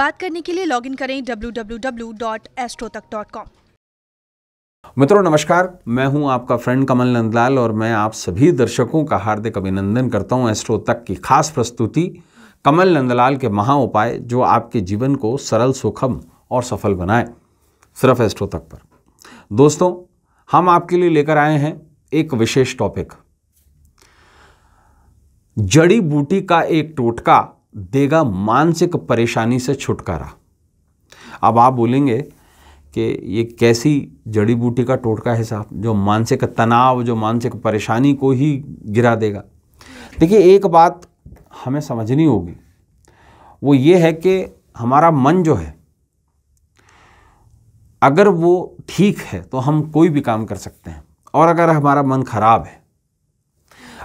बात करने के लिए लॉगिन करें www.astrotak.com मित्रों नमस्कार मैं हूं आपका फ्रेंड कमल नंदलाल और मैं आप सभी दर्शकों का हार्दिक अभिनंदन करता हूं एस्ट्रो तक की खास प्रस्तुति कमल नंदलाल के महा उपाय जो आपके जीवन को सरल सुखम और सफल बनाए सिर्फ एस्ट्रो तक पर दोस्तों हम आपके लिए लेकर आए हैं एक विशेष टॉपिक जड़ी बूटी का एक टोटका देगा मानसिक परेशानी से छुटकारा अब आप बोलेंगे कि ये कैसी जड़ी बूटी का टोटका है साहब जो मानसिक तनाव जो मानसिक परेशानी को ही गिरा देगा देखिए एक बात हमें समझनी होगी वो ये है कि हमारा मन जो है अगर वो ठीक है तो हम कोई भी काम कर सकते हैं और अगर हमारा मन खराब है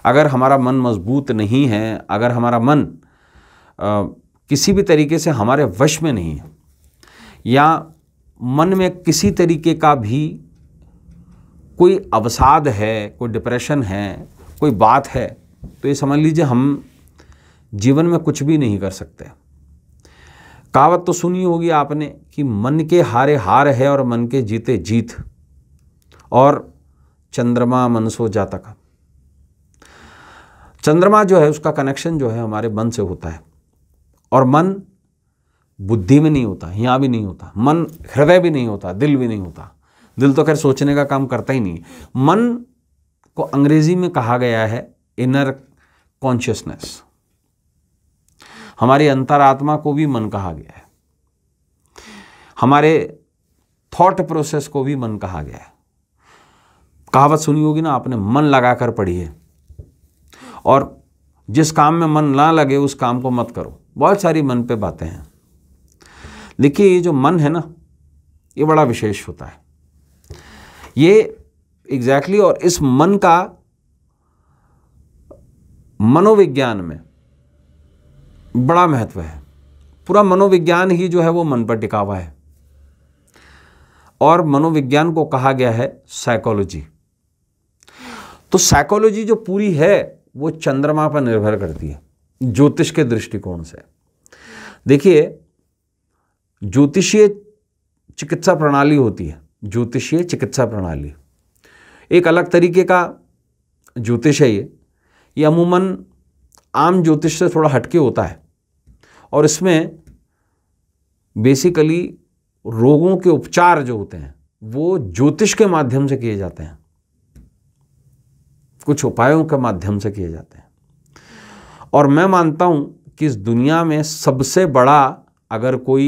अगर हमारा मन मजबूत नहीं है अगर हमारा मन किसी भी तरीके से हमारे वश में नहीं है या मन में किसी तरीके का भी कोई अवसाद है कोई डिप्रेशन है कोई बात है तो ये समझ लीजिए हम जीवन में कुछ भी नहीं कर सकते कहावत तो सुनी होगी आपने कि मन के हारे हार है और मन के जीते जीत और चंद्रमा मनसो जातक चंद्रमा जो है उसका कनेक्शन जो है हमारे मन से होता है और मन बुद्धि में नहीं होता यहाँ भी नहीं होता मन हृदय भी नहीं होता दिल भी नहीं होता दिल तो खैर सोचने का काम करता ही नहीं मन को अंग्रेजी में कहा गया है इनर कॉन्शियसनेस हमारी अंतरात्मा को भी मन कहा गया है हमारे थॉट प्रोसेस को भी मन कहा गया है कहावत सुनी होगी ना आपने मन लगाकर पढ़ी है और जिस काम में मन ना लगे उस काम को मत करो बहुत सारी मन पे बातें हैं देखिए ये जो मन है ना ये बड़ा विशेष होता है ये एग्जैक्टली exactly और इस मन का मनोविज्ञान में बड़ा महत्व है पूरा मनोविज्ञान ही जो है वो मन पर टिका हुआ है और मनोविज्ञान को कहा गया है साइकोलॉजी तो साइकोलॉजी जो पूरी है वो चंद्रमा पर निर्भर करती है ज्योतिष के दृष्टिकोण से देखिए ज्योतिषीय चिकित्सा प्रणाली होती है ज्योतिषीय चिकित्सा प्रणाली एक अलग तरीके का ज्योतिष है ये ये अमूमन आम ज्योतिष से थोड़ा हटके होता है और इसमें बेसिकली रोगों के उपचार जो होते हैं वो ज्योतिष के माध्यम से किए जाते हैं कुछ उपायों के माध्यम से किए जाते हैं और मैं मानता हूं कि इस दुनिया में सबसे बड़ा अगर कोई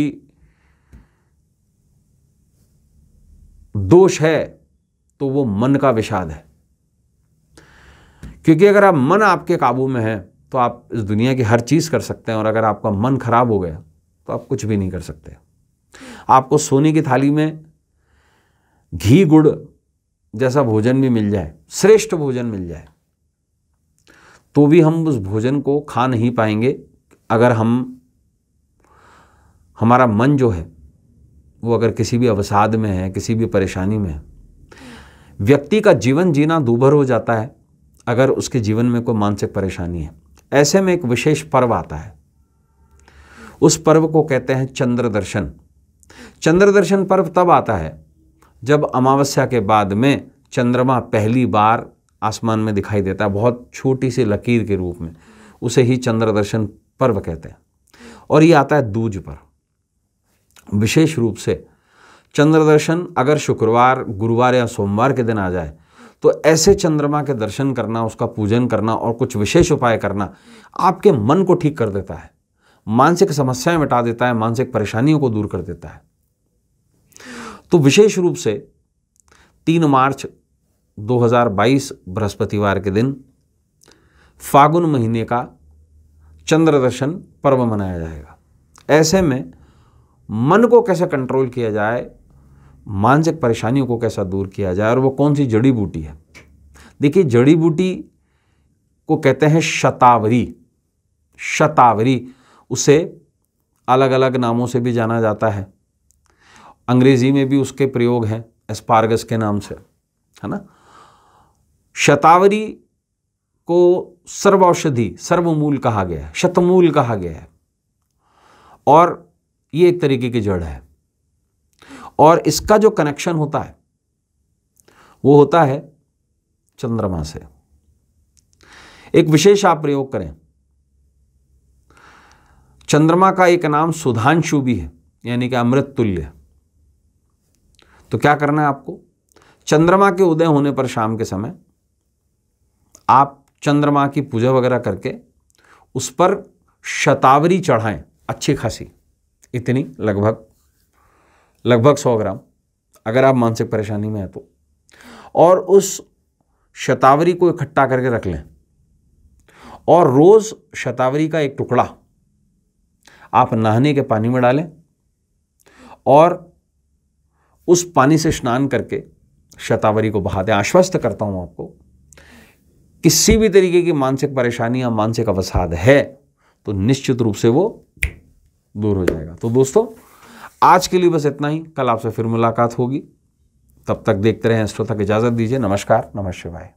दोष है तो वो मन का विषाद है क्योंकि अगर आप मन आपके काबू में है तो आप इस दुनिया की हर चीज़ कर सकते हैं और अगर आपका मन खराब हो गया तो आप कुछ भी नहीं कर सकते आपको सोने की थाली में घी गुड़ जैसा भोजन भी मिल जाए श्रेष्ठ भोजन मिल जाए तो भी हम उस भोजन को खा नहीं पाएंगे अगर हम हमारा मन जो है वो अगर किसी भी अवसाद में है किसी भी परेशानी में है व्यक्ति का जीवन जीना दूभर हो जाता है अगर उसके जीवन में कोई मानसिक परेशानी है ऐसे में एक विशेष पर्व आता है उस पर्व को कहते हैं चंद्र दर्शन चंद्र दर्शन पर्व तब आता है जब अमावस्या के बाद में चंद्रमा पहली बार आसमान में दिखाई देता है बहुत छोटी सी लकीर के रूप में उसे ही चंद्र दर्शन पर्व कहते हैं और ये आता है दूज पर विशेष रूप से चंद्र दर्शन अगर शुक्रवार गुरुवार या सोमवार के दिन आ जाए तो ऐसे चंद्रमा के दर्शन करना उसका पूजन करना और कुछ विशेष उपाय करना आपके मन को ठीक कर देता है मानसिक समस्याएं मिटा देता है मानसिक परेशानियों को दूर कर देता है तो विशेष रूप से तीन मार्च 2022 बृहस्पतिवार के दिन फागुन महीने का चंद्र दर्शन पर्व मनाया जाएगा ऐसे में मन को कैसे कंट्रोल किया जाए मानसिक परेशानियों को कैसा दूर किया जाए और वो कौन सी जड़ी बूटी है देखिए जड़ी बूटी को कहते हैं शतावरी शतावरी उसे अलग अलग नामों से भी जाना जाता है अंग्रेज़ी में भी उसके प्रयोग हैं एस्पारगस के नाम से है ना शतावरी को सर्व औषधि सर्वमूल कहा गया है शतमूल कहा गया है और ये एक तरीके की जड़ है और इसका जो कनेक्शन होता है वो होता है चंद्रमा से एक विशेष आप प्रयोग करें चंद्रमा का एक नाम सुधांशु भी है यानी कि अमृत तुल्य तो क्या करना है आपको चंद्रमा के उदय होने पर शाम के समय आप चंद्रमा की पूजा वगैरह करके उस पर शतावरी चढ़ाएं अच्छी खासी इतनी लगभग लगभग सौ ग्राम अगर आप मानसिक परेशानी में हैं तो और उस शतावरी को इकट्ठा करके रख लें और रोज़ शतावरी का एक टुकड़ा आप नहाने के पानी में डालें और उस पानी से स्नान करके शतावरी को बहा दें आश्वस्त करता हूँ आपको किसी भी तरीके की मानसिक परेशानी या मानसिक अवसाद है तो निश्चित रूप से वो दूर हो जाएगा तो दोस्तों आज के लिए बस इतना ही कल आपसे फिर मुलाकात होगी तब तक देखते रहें एस्ट्रो तक इजाज़त दीजिए नमस्कार नमस्ते भाई